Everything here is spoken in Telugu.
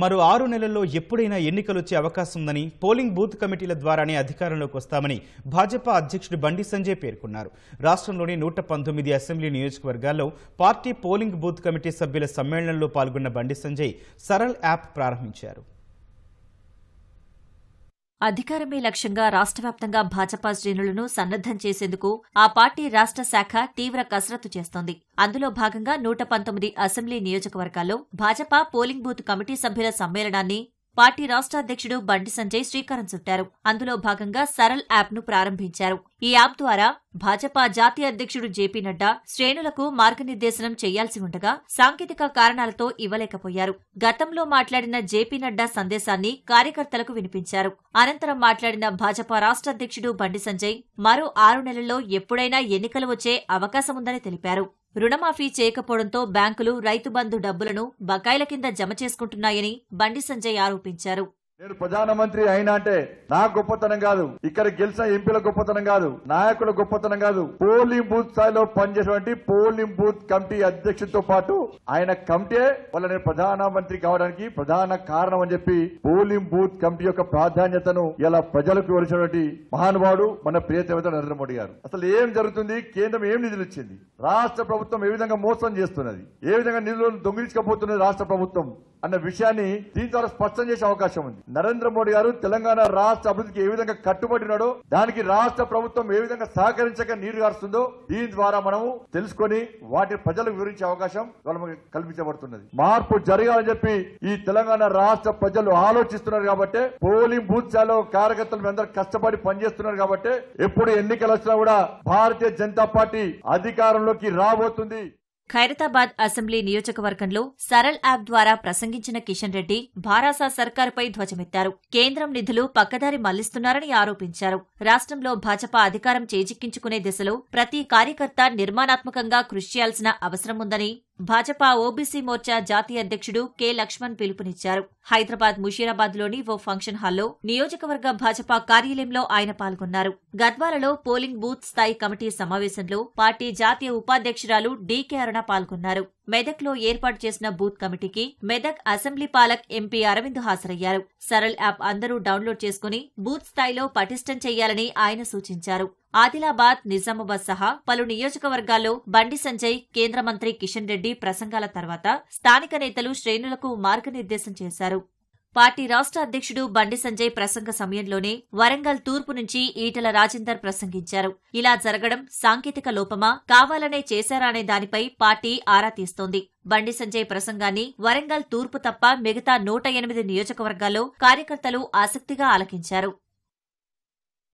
మరో ఆరు నెలల్లో ఎప్పుడైనా ఎన్నికలు వచ్చే అవకాశం ఉందని పోలింగ్ బూత్ కమిటీల ద్వారానే అధికారంలోకి వస్తామని భాజపా అధ్యక్షుడు బండి సంజయ్ పేర్కొన్నారు రాష్ట్రంలోని నూట పంతొమ్మిది అసెంబ్లీ నియోజకవర్గాల్లో పార్టీ పోలింగ్ బూత్ కమిటీ సభ్యుల సమ్మేళనంలో పాల్గొన్న బండి సంజయ్ సరల్ యాప్ ప్రారంభించారు అధికారమే లక్ష్యంగా రాష్ట్ర వ్యాప్తంగా భాజపా శ్రేణులను సన్నద్దం చేసేందుకు ఆ పార్టీ రాష్ట్ర శాఖ తీవ్ర కసరత్తు చేస్తోంది అందులో భాగంగా నూట పంతొమ్మిది అసెంబ్లీ నియోజకవర్గాల్లో భాజపా పోలింగ్ బూత్ కమిటీ సభ్యుల సమ్మేళనాన్ని పార్టీ రాష్ట్ర అధ్యక్షుడు బండి సంజయ్ శ్రీకారం చుట్టారు అందులో భాగంగా సరల్ యాప్ను ప్రారంభించారు ఈ యాప్ ద్వారా భాజపా జాతీయ అధ్యక్షుడు జేపీ నడ్డా శ్రేణులకు మార్గనిర్దేశనం చేయాల్సి ఉండగా సాంకేతిక కారణాలతో ఇవ్వలేకపోయారు గతంలో మాట్లాడిన జేపీ నడ్డా సందేశాన్ని కార్యకర్తలకు వినిపించారు అనంతరం మాట్లాడిన భాజపా రాష్ట్ర అధ్యక్షుడు బండి సంజయ్ మరో ఆరు నెలల్లో ఎప్పుడైనా ఎన్నికలు వచ్చే అవకాశముందని తెలిపారు రుణమాఫీ చేయకపోవడంతో బ్యాంకులు రైతుబంధు డబ్బులను బకాయిల కింద జమ చేసుకుంటున్నాయని బండి సంజయ్ ఆరోపించారు నేను ప్రధానమంత్రి అయినా అంటే నా గొప్పతనం కాదు ఇక్కడ గెలిచిన ఎంపీల గొప్పతనం కాదు నాయకుల గొప్పతనం కాదు పోలింగ్ బూత్ స్థాయిలో పనిచేసినటువంటి పోలింగ్ బూత్ కమిటీ అధ్యక్షుడితో పాటు ఆయన కమిటీ వల్ల నేను ప్రధానమంత్రి కావడానికి ప్రధాన కారణం అని చెప్పి పోలింగ్ బూత్ కమిటీ యొక్క ప్రాధాన్యతను ఇలా ప్రజలకు వివరించినటువంటి మహానుభావుడు మన ప్రియతేవత నరేంద్ర మోడీ గారు అసలు ఏం జరుగుతుంది కేంద్రం ఏం నిధులు ఇచ్చింది రాష్ట్ర ప్రభుత్వం ఏ విధంగా మోసం చేస్తున్నది ఏ విధంగా నిధులను దొంగిలించకపోతున్నది రాష్ట్ర ప్రభుత్వం అన్న విషయాన్ని దీని ద్వారా స్పష్టం చేసే అవకాశం ఉంది నరేంద్ర మోడీ గారు తెలంగాణ రాష్ట్ర అభివృద్ధికి ఏ విధంగా కట్టుబడినాడో దానికి రాష్ట్ర ప్రభుత్వం ఏ విధంగా సహకరించక నీరు గారుస్తుందో దీని ద్వారా మనము తెలుసుకొని వాటి ప్రజలకు వివరించే అవకాశం వాళ్ళకి కల్పించబడుతున్నది మార్పు జరగాలని చెప్పి ఈ తెలంగాణ రాష్ట్ర ప్రజలు ఆలోచిస్తున్నారు కాబట్టి పోలింగ్ బూత్ స్థాయిలో కార్యకర్తలు అందరూ కష్టపడి పనిచేస్తున్నారు కాబట్టి ఎప్పుడు ఎన్నికలు వచ్చినా కూడా భారతీయ జనతా పార్టీ అధికారంలోకి రాబోతుంది ఖైరతాబాద్ అసెంబ్లీ నియోజకవర్గంలో సరల్ యాప్ ద్వారా ప్రసంగించిన కిషన్ రెడ్డి భారాసా సర్కారుపై ధ్వజమెత్తారు కేంద్రం నిధులు పక్కదారి మళ్లిస్తున్నారని ఆరోపించారు రాష్ట్రంలో భాజపా అధికారం చేజిక్కించుకునే దిశలో ప్రతి కార్యకర్త నిర్మాణాత్మకంగా కృషి చేయాల్సిన అవసరం ఉందని భాజపా ఓబీసీ మోర్చా జాతీయ అధ్యక్షుడు కె లక్ష్మణ్ పిలుపునిచ్చారు హైదరాబాద్ ముషీరాబాద్ లోని ఓ ఫంక్షన్ హాల్లో నియోజకవర్గ భాజపా కార్యాలయంలో ఆయన పాల్గొన్నారు గద్వాలలో పోలింగ్ బూత్ స్థాయి కమిటీ సమావేశంలో పార్టీ జాతీయ ఉపాధ్యక్షురాలు డీకే అరుణ పాల్గొన్నారు మెదక్లో ఏర్పాటు చేసిన బూత్ కమిటీకి మెదక్ అసెంబ్లీ పాలక్ ఎంపీ అరవింద్ హాజరయ్యారు సరల్ యాప్ అందరూ డౌన్లోడ్ చేసుకుని బూత్ స్థాయిలో పటిష్టం చేయాలని ఆయన సూచించారు ఆదిలాబాద్ నిజామాబాద్ సహా పలు నియోజకవర్గాల్లో బండి సంజయ్ కేంద్ర మంత్రి కిషన్ రెడ్డి ప్రసంగాల తర్వాత స్థానిక నేతలు శ్రేణులకు మార్గనిర్దేశం చేశారు పార్టీ రాష్ట్ర అధ్యక్షుడు బండి సంజయ్ ప్రసంగ సమయంలోనే వరంగల్ తూర్పు నుంచి ఈటల రాజేందర్ ప్రసంగించారు ఇలా జరగడం సాంకేతిక లోపమా కావాలనే చేశారానే దానిపై పార్టీ ఆరా తీస్తోంది బండి సంజయ్ ప్రసంగాన్ని వరంగల్ తూర్పు తప్ప మిగతా నూట ఎనిమిది నియోజకవర్గాల్లో కార్యకర్తలు ఆసక్తిగా ఆలకించారు